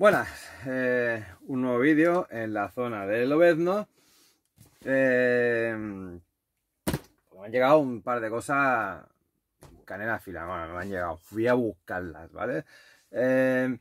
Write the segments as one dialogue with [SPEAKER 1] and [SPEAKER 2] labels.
[SPEAKER 1] Buenas, eh, un nuevo vídeo en la zona de Lobezno. Eh, me han llegado un par de cosas canela fila, bueno, me han llegado, fui a buscarlas, ¿vale? Eh,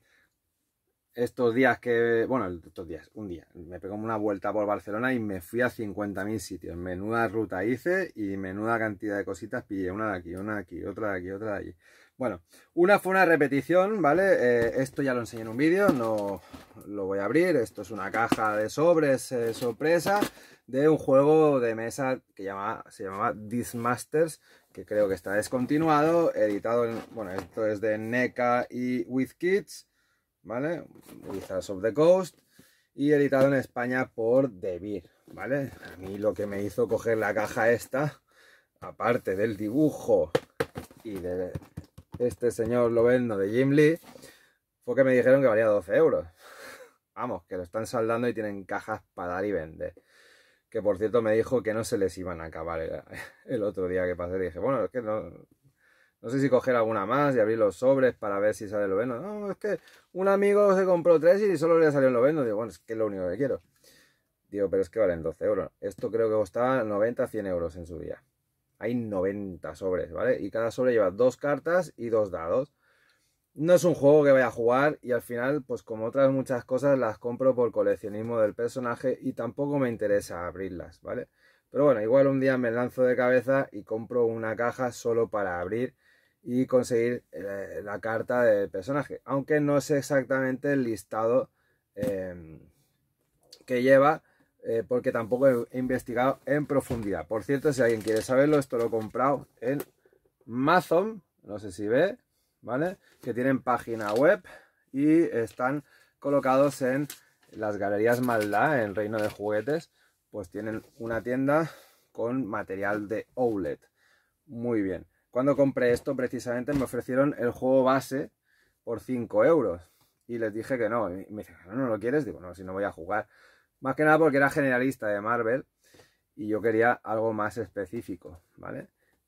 [SPEAKER 1] estos días que, bueno, estos días, un día, me pegó una vuelta por Barcelona y me fui a 50.000 sitios, menuda ruta hice y menuda cantidad de cositas pillé, una de aquí, una de aquí, otra de aquí, otra de allí. Bueno, una fue una repetición, ¿vale? Eh, esto ya lo enseñé en un vídeo, no lo voy a abrir. Esto es una caja de sobres eh, sorpresa de un juego de mesa que se llamaba Dismasters, que creo que está descontinuado, editado en... Bueno, esto es de NECA y With Kids, ¿vale? Wizards of the Coast, y editado en España por Debir, ¿vale? A mí lo que me hizo coger la caja esta, aparte del dibujo y de este señor lo vendo de Jim Lee, fue que me dijeron que valía 12 euros. Vamos, que lo están saldando y tienen cajas para dar y vender. Que por cierto me dijo que no se les iban a acabar el, otro día que pasé. dije, bueno, es que no, sé si coger alguna más y abrir los sobres para ver si sale lo vendo No, es que un amigo se compró tres y solo le salió el vendo Digo, bueno, es que es lo único que quiero. Digo, pero es que valen 12 euros. Esto creo que costaba 90, 100 euros en su día. Hay 90 sobres, ¿vale? Y cada sobre lleva dos cartas y dos dados. No es un juego que vaya a jugar y al final, pues como otras muchas cosas, las compro por coleccionismo del personaje y tampoco me interesa abrirlas, ¿vale? Pero bueno, igual un día me lanzo de cabeza y compro una caja solo para abrir y conseguir eh, la carta del personaje. Aunque no sé exactamente el listado em, que lleva, eh, porque tampoco he investigado en profundidad. Por cierto, si alguien quiere saberlo, esto lo he comprado en Mazom, no sé si ve, ¿vale? Que tienen página web y están colocados en las galerías Maldá, en Reino de Juguetes, pues tienen una tienda con material de outlet. Muy bien. Cuando compré esto, precisamente me ofrecieron el juego base por 5 euros. Y les dije que no. Y me dijeron ¿no, no lo quieres? Digo, no, si no voy a jugar. Más que nada porque era generalista de Marvel y yo quería algo más específico, ¿vale?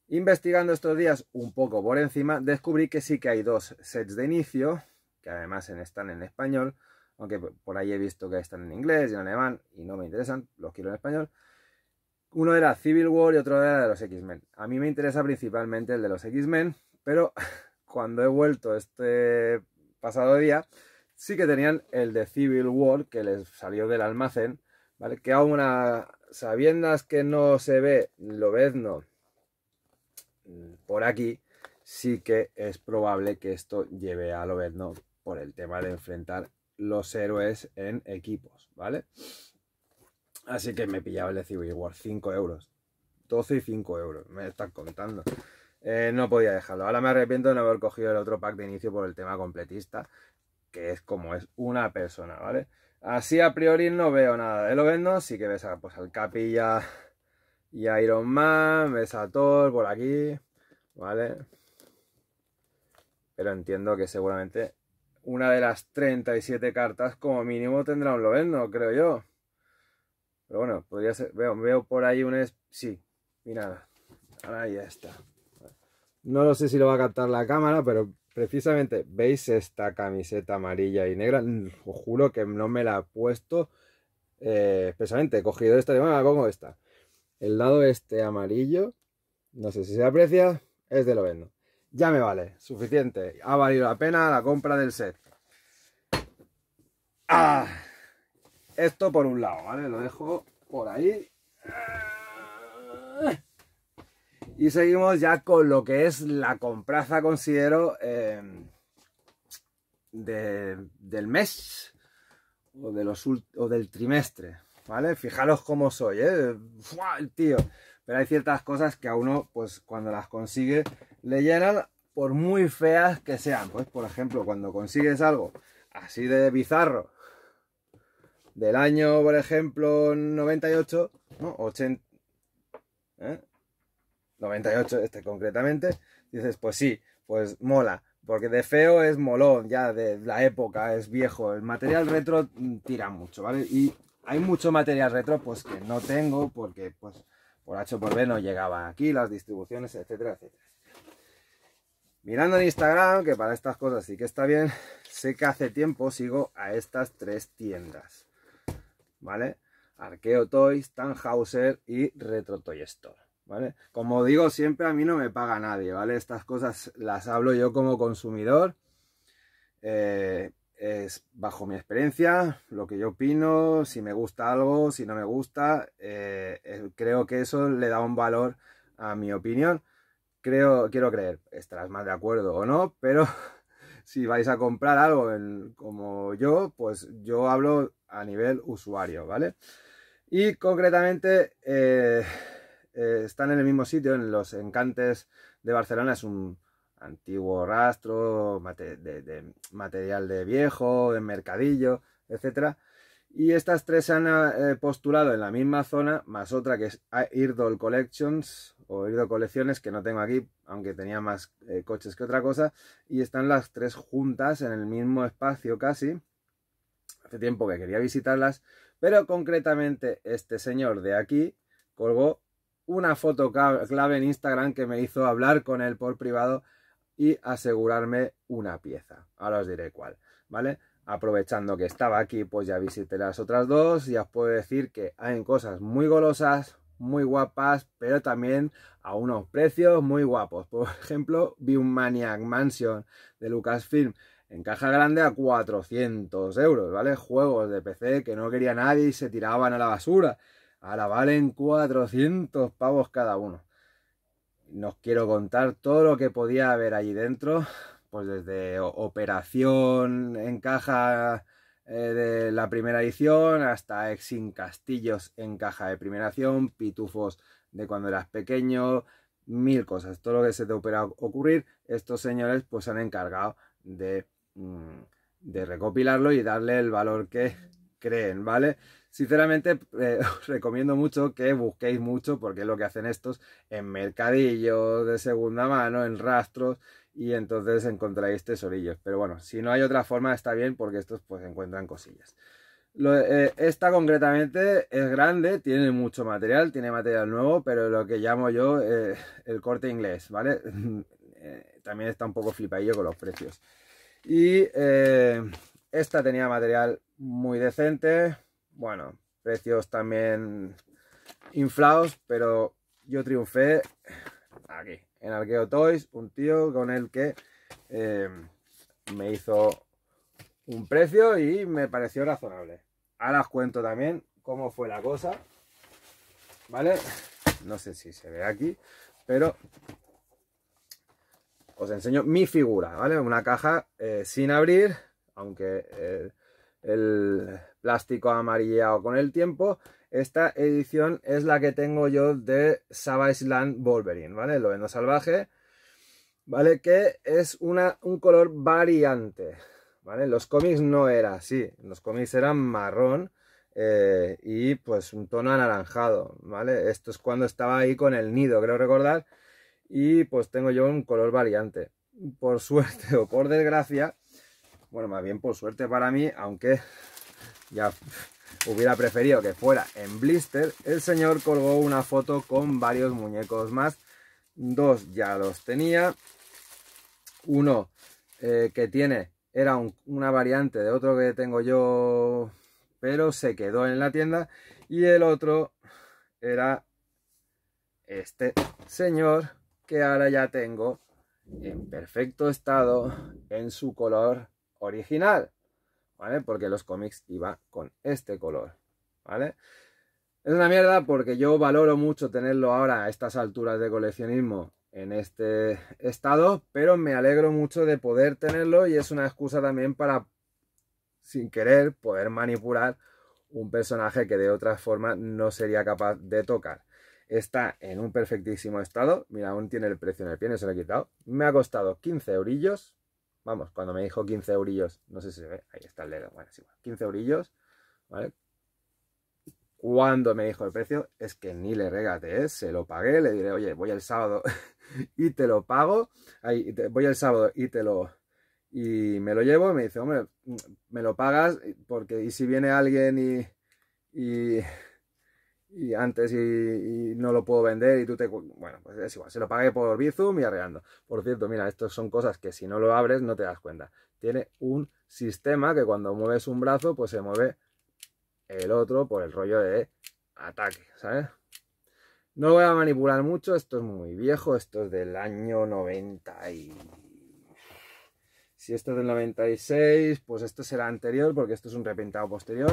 [SPEAKER 1] Investigando estos días un poco por encima, descubrí que sí que hay dos sets de inicio, que además están en español, aunque por ahí he visto que están en inglés y en alemán y no me interesan, los quiero en español. Uno era Civil War y otro era de los X-Men. A mí me interesa principalmente el de los X-Men, pero cuando he vuelto este pasado día, sí que tenían el de Civil War, que les salió del almacén, ¿vale? Que aún una sabiendas que no se ve lo no. por aquí, sí que es probable que esto lleve a Lobezno por el tema de enfrentar los héroes en equipos, ¿vale? Así que me pillaba el de Civil War, 5 euros. 12 y 5 euros, me están contando. Eh, no podía dejarlo. Ahora me arrepiento de no haber cogido el otro pack de inicio por el tema completista que es como es una persona, ¿vale? Así a priori no veo nada de Lobezno, sí que ves a, pues, al Capilla y a Iron Man, ves a Thor por aquí, ¿vale? Pero entiendo que seguramente una de las 37 cartas como mínimo tendrá un Lovendo, creo yo. Pero bueno, podría ser, veo, veo por ahí un... sí, mira, ahora ya está. No lo sé si lo va a captar la cámara, pero precisamente, ¿veis esta camiseta amarilla y negra? Mm, os juro que no me la he puesto eh, He cogido esta y bueno, la ah, pongo esta. El lado este amarillo, no sé si se aprecia, es de lo bueno. Ya me vale, suficiente. Ha valido la pena la compra del set. ¡Ah! Esto por un lado, ¿vale? Lo dejo por ahí. Ah. Y seguimos ya con lo que es la compraza, considero, em, del mes o, de o del trimestre. ¿Vale? Fijaros cómo soy, ¿eh? ¡Fua, el tío! Pero hay ciertas cosas que a uno, pues cuando las consigue, le llenan por muy feas que sean. Pues, por ejemplo, cuando consigues algo así de bizarro, del año, por ejemplo, 98, ¿no? 80, ¿eh? 98 este concretamente, dices, pues sí, pues mola. Porque de feo es molón, ya de la época, es viejo. El material retro mm, tira mucho, ¿vale? Y hay mucho material retro pues que no tengo porque pues por H por B no llegaba aquí, las distribuciones, etcétera, etcétera. Mirando en Instagram, que para estas cosas sí que está bien, sé que hace tiempo sigo a estas tres tiendas, ¿vale? Arqueo Toys, Tannhauser y Retro Toy Store. Como digo siempre, a mí no me paga nadie, ¿vale? Estas cosas las hablo yo como consumidor. Eh, es bajo mi experiencia, lo que yo opino, si me gusta algo, si no me gusta. Eh, eh, creo que eso le da un valor a mi opinión. Creo, quiero creer, estarás más de acuerdo o no, pero si vais a comprar algo como yo, pues yo hablo a nivel usuario, ¿vale? Y concretamente, eh, están en el mismo sitio, en los encantes de Barcelona, es un antiguo rastro de, material de viejo, de mercadillo, etc. Y estas tres se han eh, postulado en la misma zona, más otra que es Irdol Collections o Irdol Colecciones, que no tengo aquí, aunque tenía más eh, coches que otra cosa, y están las tres juntas en el mismo espacio casi. Hace tiempo que quería visitarlas, pero concretamente este señor de aquí colgó una foto clave en Instagram que me hizo hablar con él por privado y asegurarme una pieza. Ahora os diré cuál, ¿vale? Aprovechando que estaba aquí, pues ya visité las otras dos y os puedo decir que hay cosas muy golosas, muy guapas, pero también a unos precios muy guapos. Por ejemplo, vi un Maniac Mansion de Lucasfilm en caja grande a 400 euros, ¿vale? Juegos de PC que no quería nadie y se tiraban a la basura. Ahora valen 400 pavos cada uno. Nos quiero contar todo lo que podía haber allí dentro, pues desde operación en caja eh, de la primera edición hasta Exin Castillos en caja de primera edición, pitufos de cuando eras pequeño, mil cosas, todo lo que se te puede ocurrir, estos señores pues se han encargado de, mm, de recopilarlo y darle el valor que creen, ¿vale? Sinceramente, os eh, recomiendo mucho que busquéis mucho, porque es lo que hacen estos en mercadillos de segunda mano, en rastros, y entonces encontráis tesorillos. Pero bueno, si no hay otra forma, está bien, porque estos pues encuentran cosillas. Eh, esta concretamente es grande, tiene mucho material, tiene material nuevo, pero lo que llamo yo eh, el corte inglés, ¿vale? también está un poco flipadillo con los precios. Y esta tenía material muy decente, bueno, precios también inflados, pero yo triunfé aquí, en Arqueo Toys, un tío con el que eh, me hizo un precio y me pareció razonable. Ahora os cuento también cómo fue la cosa, ¿vale? No sé si se ve aquí, pero os enseño mi figura, ¿vale? Una caja eh, sin abrir, aunque eh, el plástico amarillado con el tiempo. Esta edición es la que tengo yo de Savage Land Wolverine, ¿vale? Lo vendo salvaje, ¿vale? Que es una, un color variante, ¿vale? los cómics no era así, los cómics eran marrón eh, y pues un tono anaranjado, ¿vale? Esto es cuando estaba ahí con el nido, creo recordar, y pues tengo yo un color variante. Por suerte o por desgracia, bueno, más bien por suerte para mí, aunque ya hubiera preferido que fuera en blister, el señor colgó una foto con varios muñecos más. Dos ya los tenía. Uno eh, que tiene era una variante de otro que tengo yo, pero se quedó en la tienda. Y el otro era este señor que ahora ya tengo en perfecto estado, en su color original, ¿vale? Porque los cómics iban con este color, ¿vale? Es una mierda porque yo valoro mucho tenerlo ahora a estas alturas de coleccionismo en este estado, pero me alegro mucho de poder tenerlo y es una excusa también para, sin querer, poder manipular un personaje que de otra forma no sería capaz de tocar. Está en un perfectísimo estado. Mira, aún tiene el precio en el pie, no se lo he quitado. Me ha costado 15 eurillos, Vamos, cuando me dijo 15 eurillos, no sé si se ve, ahí está el dedo, bueno, es igual, 15 eurillos, ¿vale? Cuando me dijo el precio, es que ni le regate, ¿eh? se lo pagué, le diré, oye, voy el sábado y te lo pago, ahí, voy el sábado y te lo, y me lo llevo, me dice, hombre, mm, me lo pagas, porque, y si viene alguien y y antes y, no lo puedo vender y tú te... Bueno, pues es igual, se lo pagué por Bizum y arreglando Por cierto, mira, estos son cosas que si no lo abres no te das cuenta. Tiene un sistema que cuando mueves un brazo, pues se mueve el otro por el rollo de ataque, ¿sabes? No lo voy a manipular mucho, esto es muy viejo, esto es del año 90 y... Si esto es del 96, pues esto será anterior porque esto es un repintado posterior.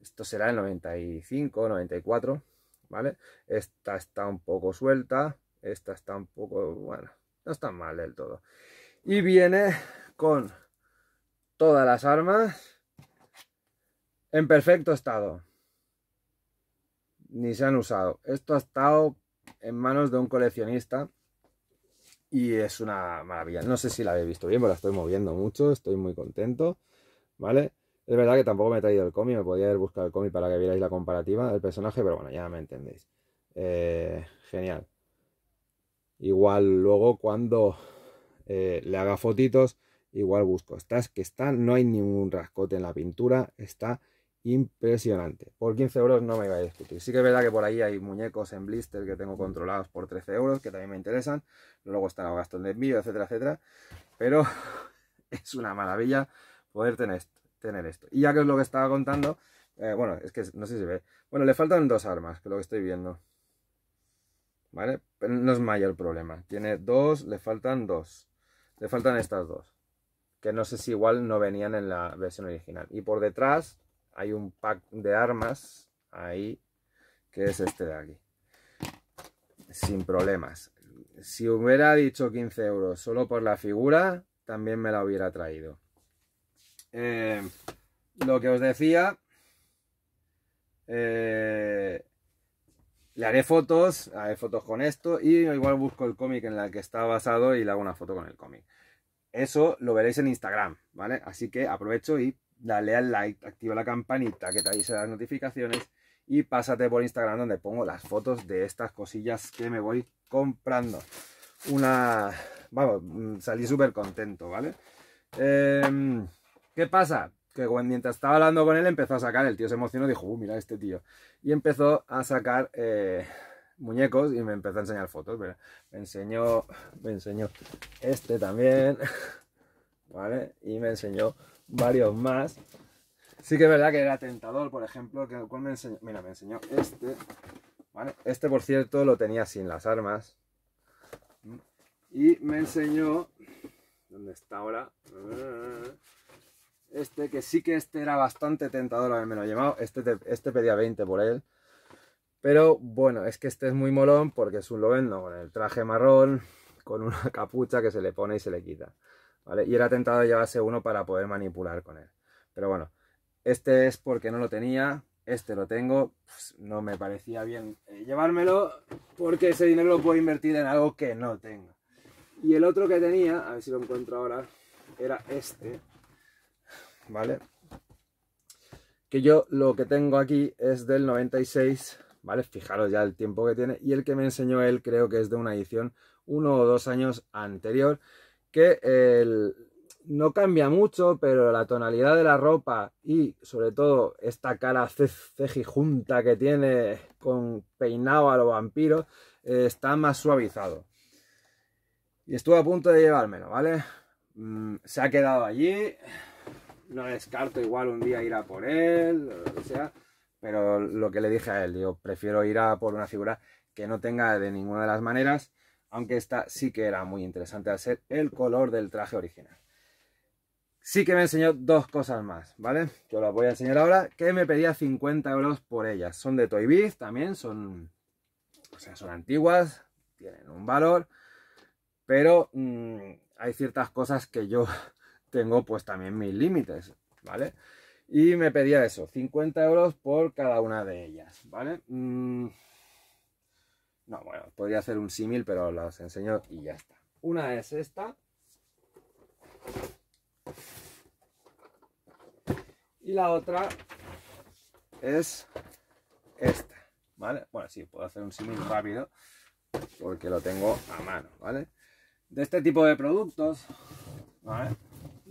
[SPEAKER 1] Esto será el 95, 94, ¿vale? Esta está un poco suelta, esta está un poco, bueno, no está mal del todo. Y viene con todas las armas en perfecto estado. Ni se han usado. Esto ha estado en manos de un coleccionista y es una maravilla. No sé si la habéis visto bien, pero la estoy moviendo mucho, estoy muy contento, ¿vale? Es verdad que tampoco me he traído el cómic, me podía haber buscado el cómic para que vierais la comparativa del personaje, pero bueno, ya me entendéis. Eh, genial. Igual luego cuando eh, le haga fotitos, igual busco. Estas que están, no hay ningún rascote en la pintura, está impresionante. Por 15 euros no me iba a discutir. Sí que es verdad que por ahí hay muñecos en blister que tengo controlados por 13 euros, que también me interesan. Luego están los gastos de envío, etcétera, etcétera. Pero es una maravilla poder tener esto tener esto. Y ya que es lo que estaba contando, eh, bueno, es que no sé si ve. Bueno, le faltan dos armas, que lo que estoy viendo. ¿Vale? No es mayor problema. Tiene dos, le faltan dos. Le faltan estas dos. Que no sé si igual no venían en la versión original. Y por detrás hay un pack de armas ahí, que es este de aquí. Sin problemas. Si hubiera dicho 15 euros solo por la figura, también me la hubiera traído. Eh, lo que os decía, eh, le haré fotos, haré fotos con esto y igual busco el cómic en el que está basado y le hago una foto con el cómic. Eso lo veréis en Instagram, ¿vale? Así que aprovecho y dale al like, activa la campanita que te avise las notificaciones y pásate por Instagram donde pongo las fotos de estas cosillas que me voy comprando. Una... Vamos, mm, salí súper contento, ¿vale? Em, ¿Qué pasa? Que mientras estaba hablando con él empezó a sacar, el tío se emocionó, dijo, mira este tío. Y empezó a sacar eh, muñecos y me empezó a enseñar fotos. me enseñó, me enseñó este también, ¿vale? Y me enseñó varios más. Sí que es verdad que era tentador, por ejemplo, que el cual me enseñó, mira, me enseñó este, Este, por cierto, lo tenía sin las armas. Y me enseñó, ¿dónde está ahora? este que sí que este era bastante tentador haberme llamado. Este, este pedía 20 por él. Pero bueno, es que este es muy molón porque es un lobendo con el traje marrón, con una capucha que se le pone y se le quita. ¿vale? Y era tentado llevarse uno para poder manipular con él. Pero bueno, este es porque no lo tenía, este lo tengo, pues, no me parecía bien eh, llevármelo porque ese dinero lo puedo invertir en algo que no tengo. Y el otro que tenía, a ver si lo encuentro ahora, era este, ¿vale? Que yo lo que tengo aquí es del 96, ¿vale? Fijaros ya el tiempo que tiene. Y el que me enseñó él creo que es de una edición uno o dos años anterior, que no cambia mucho, pero la tonalidad de la ropa y sobre todo esta cara cejijunta que tiene con peinado a lo vampiro eh, está más suavizado. Y estuve a punto de llevármelo, ¿vale? Mm, se ha quedado allí, no descarto igual un día ir a por él, o lo que sea, pero lo que le dije a él, digo, prefiero ir a por una figura que no tenga de ninguna de las maneras, aunque esta sí que era muy interesante al ser el color del traje original. Sí que me enseñó dos cosas más, ¿vale? Yo las voy a enseñar ahora, que me pedía 50 euros por ellas. Son de Toy también, son, o sea, son antiguas, tienen un valor, pero mm, hay ciertas cosas que yo tengo pues también mis límites, ¿vale? Y me pedía eso, 50 euros por cada una de ellas, ¿vale? Mm. No, bueno, podría hacer un símil, pero las enseño y ya está. Una es esta. Y la otra es esta, ¿vale? Bueno, sí, puedo hacer un símil rápido porque lo tengo a mano, ¿vale? De este tipo de productos, ¿vale?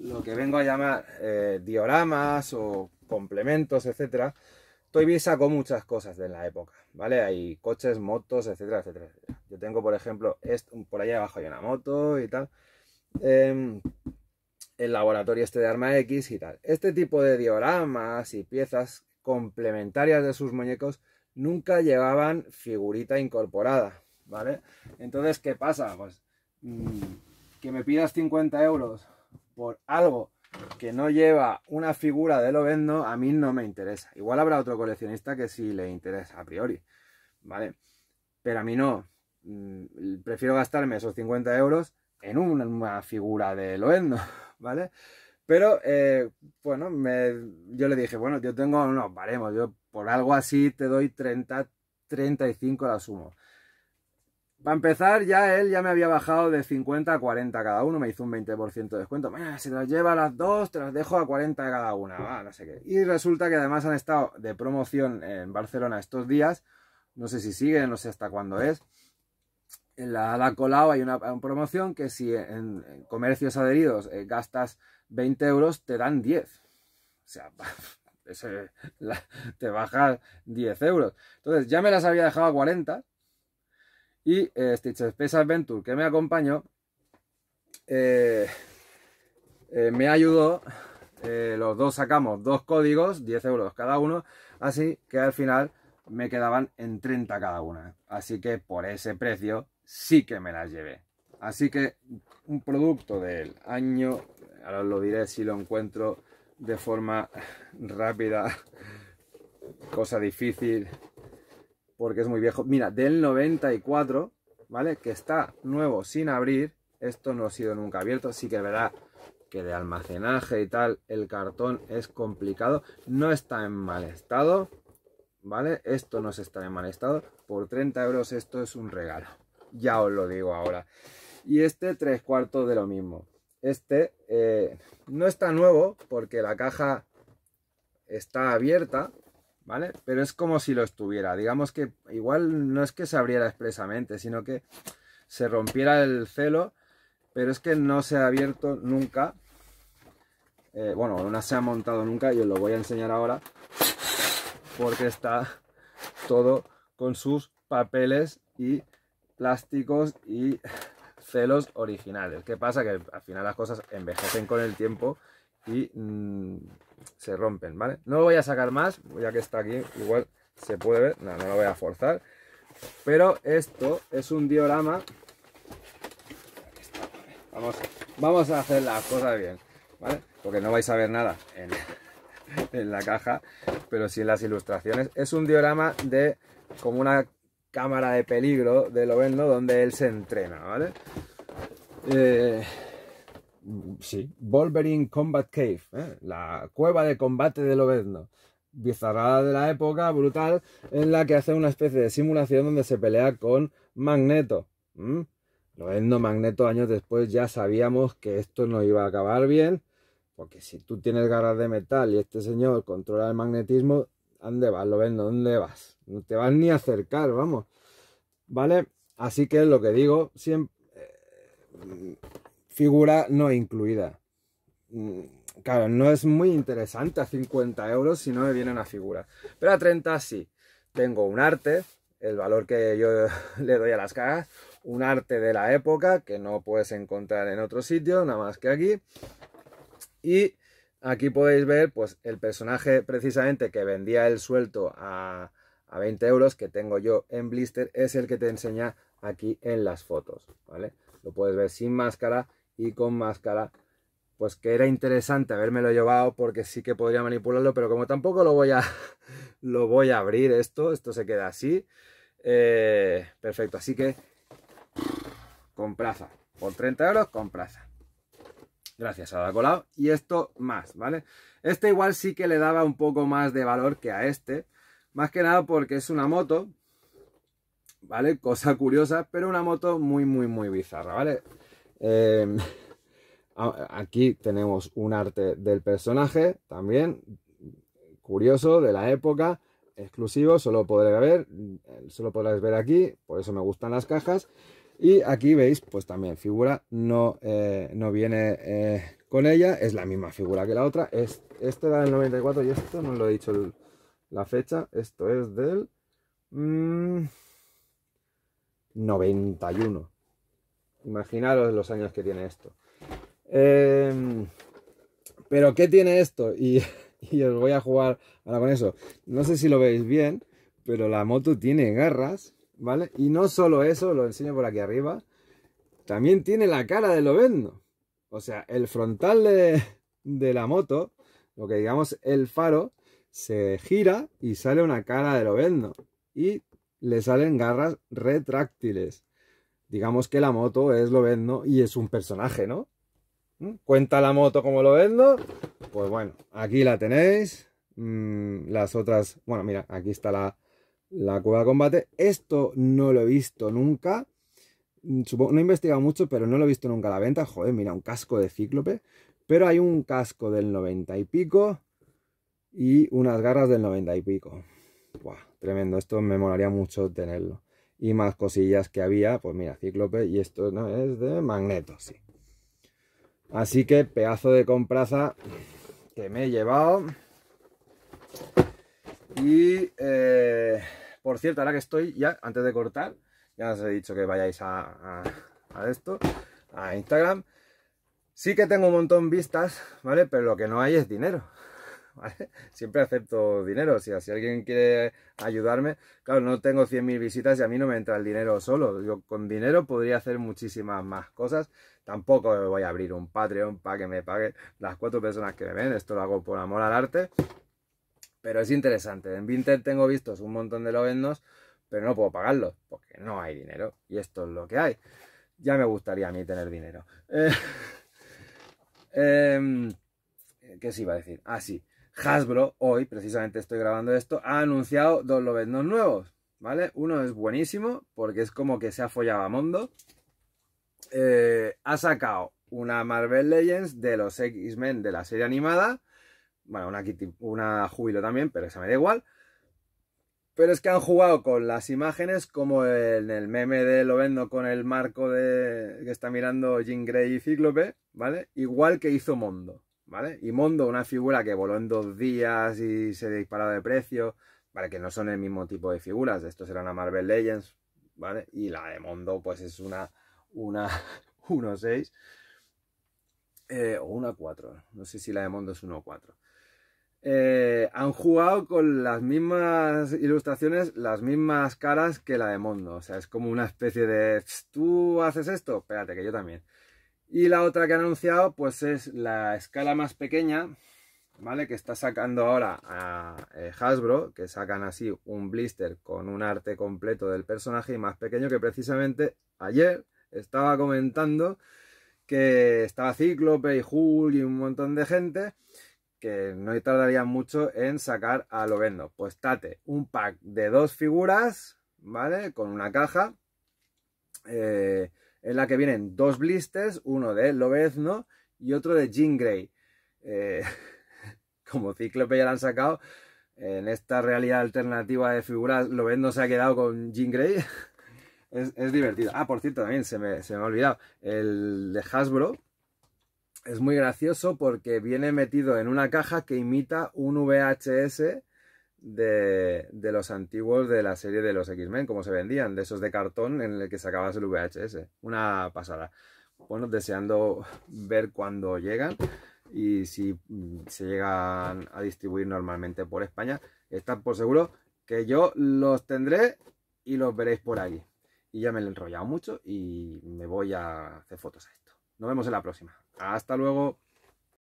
[SPEAKER 1] lo que vengo a llamar eh, dioramas o complementos, etcétera, Toybiz sacó muchas cosas de la época, ¿vale? Hay coches, motos, etcétera, etcétera. Yo tengo, por ejemplo, por allá abajo hay una moto y tal. Em, el laboratorio este de Arma X y tal. Este tipo de dioramas y piezas complementarias de sus muñecos nunca llevaban figurita incorporada, ¿vale? Entonces, ¿qué pasa? Pues mm, que me pidas 50 euros por algo que no lleva una figura de lo a mí no me interesa. Igual habrá otro coleccionista que sí le interesa a priori, ¿vale? Pero a mí no. Mm, prefiero gastarme esos 50 euros en una figura de Loendo, ¿vale? Pero, eh, bueno, yo le dije, bueno, yo tengo no baremos, yo por algo así te doy 30, 35 la sumo. Para empezar, ya él ya me había bajado de 50 a 40 cada uno, me hizo un 20% de descuento. Se si las lleva las dos, te las dejo a 40 cada una, Y resulta que además han estado de promoción en Barcelona estos días, no sé si siguen, no sé hasta cuándo es. En la Ada Colau hay una, promoción que si en, comercios adheridos eh, gastas 20 euros, te dan 10. O sea, te bajas 10 euros. Entonces ya me las había dejado a 40 y eh, Space Adventure, que me acompañó, eh, eh, me ayudó. Eh, los dos sacamos dos códigos, 10 euros cada uno. Así que al final me quedaban en 30 cada una. Así que por ese precio sí que me las llevé. Así que un producto del año, ahora os lo diré si lo encuentro de forma rápida, cosa difícil, porque es muy viejo. Mira, del 94, ¿vale? Que está nuevo sin abrir. Esto no ha sido nunca abierto. Sí que verá que de almacenaje y tal, el cartón es complicado. No está en mal estado, ¿vale? Esto no se está en mal estado. Por 30 euros esto es un regalo. Ya os lo digo ahora. Y este tres cuartos de lo mismo. Este eh, no está nuevo porque la caja está abierta, ¿vale? Pero es como si lo estuviera. Digamos que igual no es que se abriera expresamente, sino que se rompiera el celo, pero es que no se ha abierto nunca. Eh, bueno, no se ha montado nunca y os lo voy a enseñar ahora porque está todo con sus papeles y plásticos y celos originales. ¿Qué pasa? Que al final las cosas envejecen con el tiempo y mm, se rompen, ¿vale? No lo voy a sacar más, ya que está aquí, igual se puede ver, no, lo voy a forzar. Pero esto es un diorama. Vamos, a hacer las cosas bien, ¿vale? Porque no vais a ver nada en, la caja, pero sí en las ilustraciones. Es un diorama de como una cámara de peligro de Lovendo, donde él se entrena, ¿vale? Eh, Sí, Wolverine Combat Cave, ¿eh? la cueva de combate de Lobezno. Bizarrada de la época, brutal, en la que hace una especie de simulación donde se pelea con Magneto. ¿Mm? Lobezno, Magneto, años después ya sabíamos que esto no iba a acabar bien, porque si tú tienes garras de metal y este señor controla el magnetismo, ¿dónde vas, Lobezno? ¿Dónde vas? No te vas ni a acercar, vamos. ¿Vale? Así que lo que digo siempre eh, figura no incluida. Mm, claro, no es muy interesante a 50 euros si no me viene una figura. Pero a 30 sí. Tengo un arte, el valor que yo le doy a las cajas, un arte de la época que no puedes encontrar en otro sitio, nada más que aquí. Y aquí podéis ver pues el personaje precisamente que vendía el suelto a, a 20 euros que tengo yo en blister es el que te enseña aquí en las fotos, ¿vale? Lo puedes ver sin máscara y con máscara. Pues que era interesante habérmelo llevado porque sí que podría manipularlo, pero como tampoco lo voy a, lo voy a abrir esto, esto se queda así. Eh, perfecto, así que con plaza Por 30 euros, plaza Gracias a la colado. Y esto más, ¿vale? Este igual sí que le daba un poco más de valor que a este. Más que nada porque es una moto, ¿vale? Cosa curiosa, pero una moto muy, muy, muy bizarra, ¿vale? Em, aquí tenemos un arte del personaje también, curioso, de la época, exclusivo, solo podré ver, eh, solo podrás ver aquí, por eso me gustan las cajas. Y aquí veis, pues también figura no, eh, no viene eh, con ella, es la misma figura que la otra. Es, este era del 94 y esto no lo he dicho la fecha, esto es del 91. Mm, Imaginaros los años que tiene esto. Eh, pero, ¿qué tiene esto? Y, os voy a jugar ahora con eso. No sé si lo veis bien, pero la moto tiene garras, ¿vale? Y no solo eso, lo enseño por aquí arriba. También tiene la cara de Lobendo, O sea, el frontal de, la moto, lo que digamos el faro, se gira y sale una cara de Lobendo Y le salen garras retráctiles digamos que la moto es lo vendo y es un personaje, ¿no? ¿Mm? Cuenta la moto como vendo? pues bueno, aquí la tenéis. Mm, las otras, bueno, mira, aquí está la, la cueva de combate. Esto no lo he visto nunca. Mm, no he investigado mucho, pero no lo he visto nunca a la venta. Joder, mira, un casco de cíclope. Pero hay un casco del 90 y pico y unas garras del 90 y pico. tremendo. Esto me molaría mucho tenerlo y más cosillas que había, pues mira, Cíclope, y esto no es de Magneto, sí. Así que pedazo de compraza que me he llevado. Y eh, por cierto, ahora que estoy ya, antes de cortar, ya os he dicho que vayáis a, esto, a Instagram. Sí que tengo un montón de vistas, ¿vale? Pero lo que no hay es dinero. Siempre acepto dinero, si, alguien quiere ayudarme, claro, no tengo 100.000 visitas y a mí no me entra el dinero solo, yo con dinero podría hacer muchísimas más cosas, tampoco voy a abrir un Patreon para que me paguen las cuatro personas que me ven, esto lo hago por amor al arte, pero es interesante, en Vinter tengo vistos un montón de lovendos, pero no puedo pagarlos, porque no hay dinero, y esto es lo que hay. Ya me gustaría a mí tener dinero. Eh, em, ¿Qué se iba a decir? Ah, sí. Hasbro, hoy precisamente estoy grabando esto, ha anunciado dos Lovendos nuevos, ¿vale? Uno es buenísimo porque es como que se ha follado a Mondo. Eh, ha sacado una Marvel Legends de los X-Men de la serie animada. Bueno, una, Júbilo también, pero esa me da igual. Pero es que han jugado con las imágenes como en el meme de Lovendo con el marco de que está mirando Jean Grey y Cíclope, ¿vale? Igual que hizo Mondo. ¿vale? Y Mondo, una figura que voló en dos días y se disparó de precio, ¿vale? Que no son el mismo tipo de figuras, estos eran a Marvel Legends, ¿vale? Y la de Mondo, pues es una, una 1.6 eh, o una 4, no sé si la de Mondo es 1.4. Eh, han jugado con las mismas ilustraciones, las mismas caras que la de Mondo. O sea, es como una especie de. Tú haces esto, espérate, que yo también. Y la otra que ha anunciado, pues es la escala más pequeña, ¿vale? Que está sacando ahora a eh, Hasbro, que sacan así un blister con un arte completo del personaje y más pequeño que precisamente ayer estaba comentando que estaba Cíclope y Hulk y un montón de gente que no tardarían mucho en sacar a Lovendo. Pues tate, un pack de dos figuras, ¿vale? Con una caja. Eh, en la que vienen dos blisters, uno de Lobezno y otro de Jean Grey. Eh, como Cíclope ya lo han sacado, en esta realidad alternativa de figuras, Lobezno se ha quedado con Jean Grey. Es, divertido. Ah, por cierto, también se me, se me ha olvidado. El de Hasbro es muy gracioso porque viene metido en una caja que imita un VHS de, los antiguos de la serie de los X-Men, como se vendían, de esos de cartón en el que sacabas el VHS. Una pasada. Bueno, deseando ver cuándo llegan y si mm, se llegan a distribuir normalmente por España, están por seguro que yo los tendré y los veréis por ahí Y ya me he enrollado mucho y me voy a hacer fotos a esto. Nos vemos en la próxima. Hasta luego.